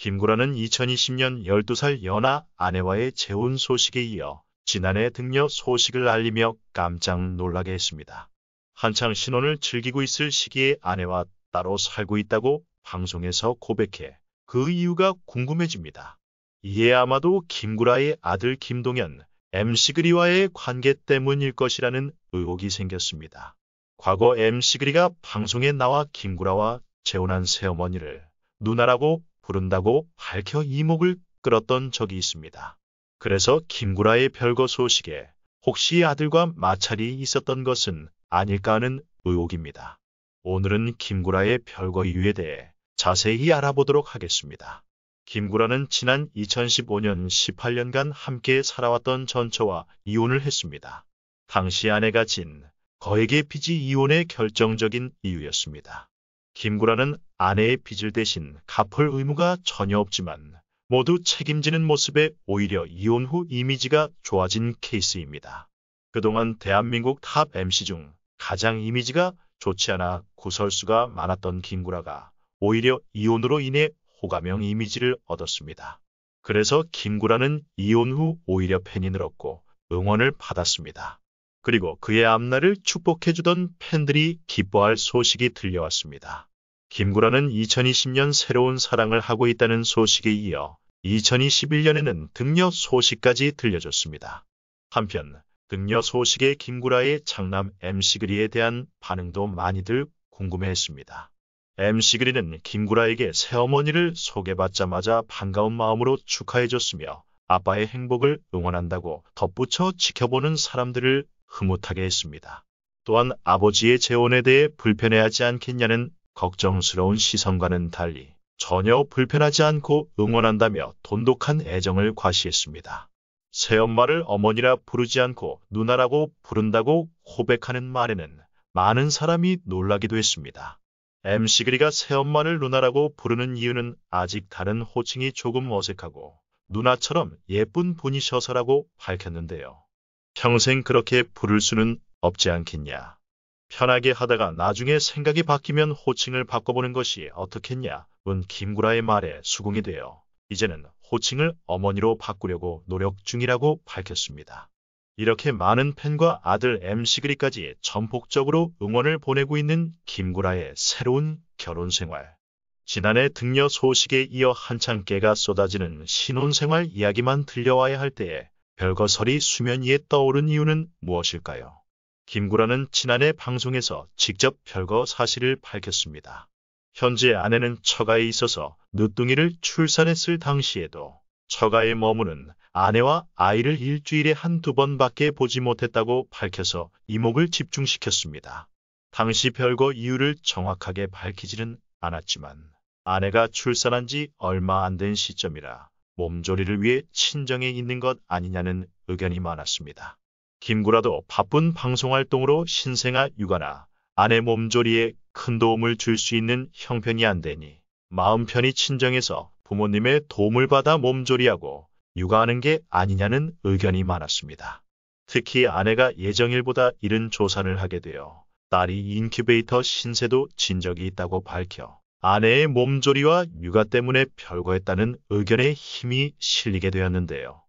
김구라는 2020년 12살 연하 아내와의 재혼 소식에 이어 지난해 등려 소식을 알리며 깜짝 놀라게 했습니다. 한창 신혼을 즐기고 있을 시기에 아내와 따로 살고 있다고 방송에서 고백해 그 이유가 궁금해집니다. 이에 아마도 김구라의 아들 김동현, MC 그리와의 관계 때문일 것이라는 의혹이 생겼습니다. 과거 MC 그리가 방송에 나와 김구라와 재혼한 새어머니를 누나라고 부른다고 밝혀 이목을 끌었던 적이 있습니다. 그래서 김구라의 별거 소식에 혹시 아들과 마찰이 있었던 것은 아닐까 하는 의혹입니다. 오늘은 김구라의 별거 이유에 대해 자세히 알아보도록 하겠습니다. 김구라는 지난 2015년 18년간 함께 살아왔던 전처와 이혼을 했습니다. 당시 아내가 진 거액의 피지 이혼의 결정적인 이유였습니다. 김구라는 아내의 빚을 대신 갚을 의무가 전혀 없지만 모두 책임지는 모습에 오히려 이혼 후 이미지가 좋아진 케이스입니다. 그동안 대한민국 탑 MC 중 가장 이미지가 좋지 않아 구설수가 많았던 김구라가 오히려 이혼으로 인해 호감형 이미지를 얻었습니다. 그래서 김구라는 이혼 후 오히려 팬이 늘었고 응원을 받았습니다. 그리고 그의 앞날을 축복해주던 팬들이 기뻐할 소식이 들려왔습니다. 김구라는 2020년 새로운 사랑을 하고 있다는 소식에 이어 2021년에는 등녀 소식까지 들려줬습니다. 한편 등녀 소식에 김구라의 장남 MC그리에 대한 반응도 많이들 궁금해했습니다. MC그리는 김구라에게 새어머니를 소개받자마자 반가운 마음으로 축하해줬으며 아빠의 행복을 응원한다고 덧붙여 지켜보는 사람들을 흐뭇하게 했습니다. 또한 아버지의 재혼에 대해 불편해하지 않겠냐는 걱정스러운 시선과는 달리 전혀 불편하지 않고 응원한다며 돈독한 애정을 과시했습니다. 새엄마를 어머니라 부르지 않고 누나라고 부른다고 고백하는 말에는 많은 사람이 놀라기도 했습니다. MC 그리가 새엄마를 누나라고 부르는 이유는 아직 다른 호칭이 조금 어색하고 누나처럼 예쁜 분이셔서라고 밝혔는데요. 평생 그렇게 부를 수는 없지 않겠냐. 편하게 하다가 나중에 생각이 바뀌면 호칭을 바꿔보는 것이 어떻겠냐은 김구라의 말에 수긍이 되어 이제는 호칭을 어머니로 바꾸려고 노력 중이라고 밝혔습니다. 이렇게 많은 팬과 아들 MC 그리까지 전폭적으로 응원을 보내고 있는 김구라의 새로운 결혼 생활. 지난해 등려 소식에 이어 한창 깨가 쏟아지는 신혼생활 이야기만 들려와야 할 때에 별거설이 수면 위에 떠오른 이유는 무엇일까요? 김구라는 지난해 방송에서 직접 별거 사실을 밝혔습니다. 현재 아내는 처가에 있어서 늦둥이를 출산했을 당시에도 처가에 머무는 아내와 아이를 일주일에 한두 번밖에 보지 못했다고 밝혀서 이목을 집중시켰습니다. 당시 별거 이유를 정확하게 밝히지는 않았지만 아내가 출산한 지 얼마 안 된 시점이라 몸조리를 위해 친정에 있는 것 아니냐는 의견이 많았습니다. 김구라도 바쁜 방송활동으로 신생아 육아나 아내 몸조리에 큰 도움을 줄 수 있는 형편이 안 되니 마음 편히 친정에서 부모님의 도움을 받아 몸조리하고 육아하는 게 아니냐는 의견이 많았습니다. 특히 아내가 예정일보다 이른 조산을 하게 되어 딸이 인큐베이터 신세도 진 적이 있다고 밝혀 아내의 몸조리와 육아 때문에 별거했다는 의견에 힘이 실리게 되었는데요.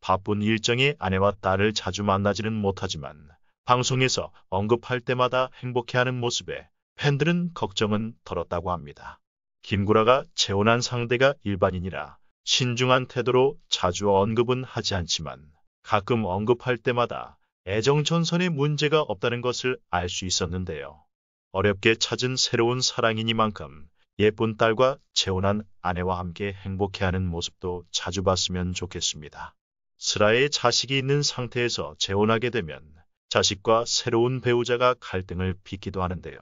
바쁜 일정이 아내와 딸을 자주 만나지는 못하지만 방송에서 언급할 때마다 행복해하는 모습에 팬들은 걱정은 덜었다고 합니다. 김구라가 재혼한 상대가 일반인이라 신중한 태도로 자주 언급은 하지 않지만 가끔 언급할 때마다 애정전선에 문제가 없다는 것을 알 수 있었는데요. 어렵게 찾은 새로운 사랑이니만큼 예쁜 딸과 재혼한 아내와 함께 행복해하는 모습도 자주 봤으면 좋겠습니다. 슬라의 자식이 있는 상태에서 재혼하게 되면 자식과 새로운 배우자가 갈등을 빚기도 하는데요.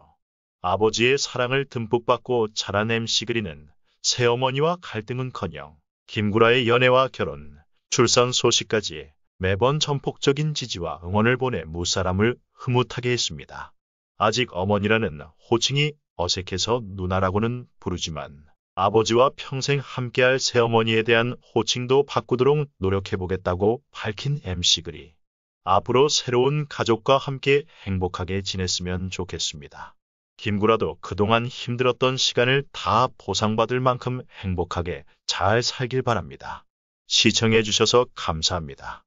아버지의 사랑을 듬뿍 받고 자란 MC 그리는 새어머니와 갈등은커녕 김구라의 연애와 결혼, 출산 소식까지 매번 전폭적인 지지와 응원을 보내 무사람을 흐뭇하게 했습니다. 아직 어머니라는 호칭이 어색해서 누나라고는 부르지만 아버지와 평생 함께할 새어머니에 대한 호칭도 바꾸도록 노력해보겠다고 밝힌 m c 그리. 앞으로 새로운 가족과 함께 행복하게 지냈으면 좋겠습니다. 김구라도 그동안 힘들었던 시간을 다 보상받을 만큼 행복하게 잘 살길 바랍니다. 시청해주셔서 감사합니다.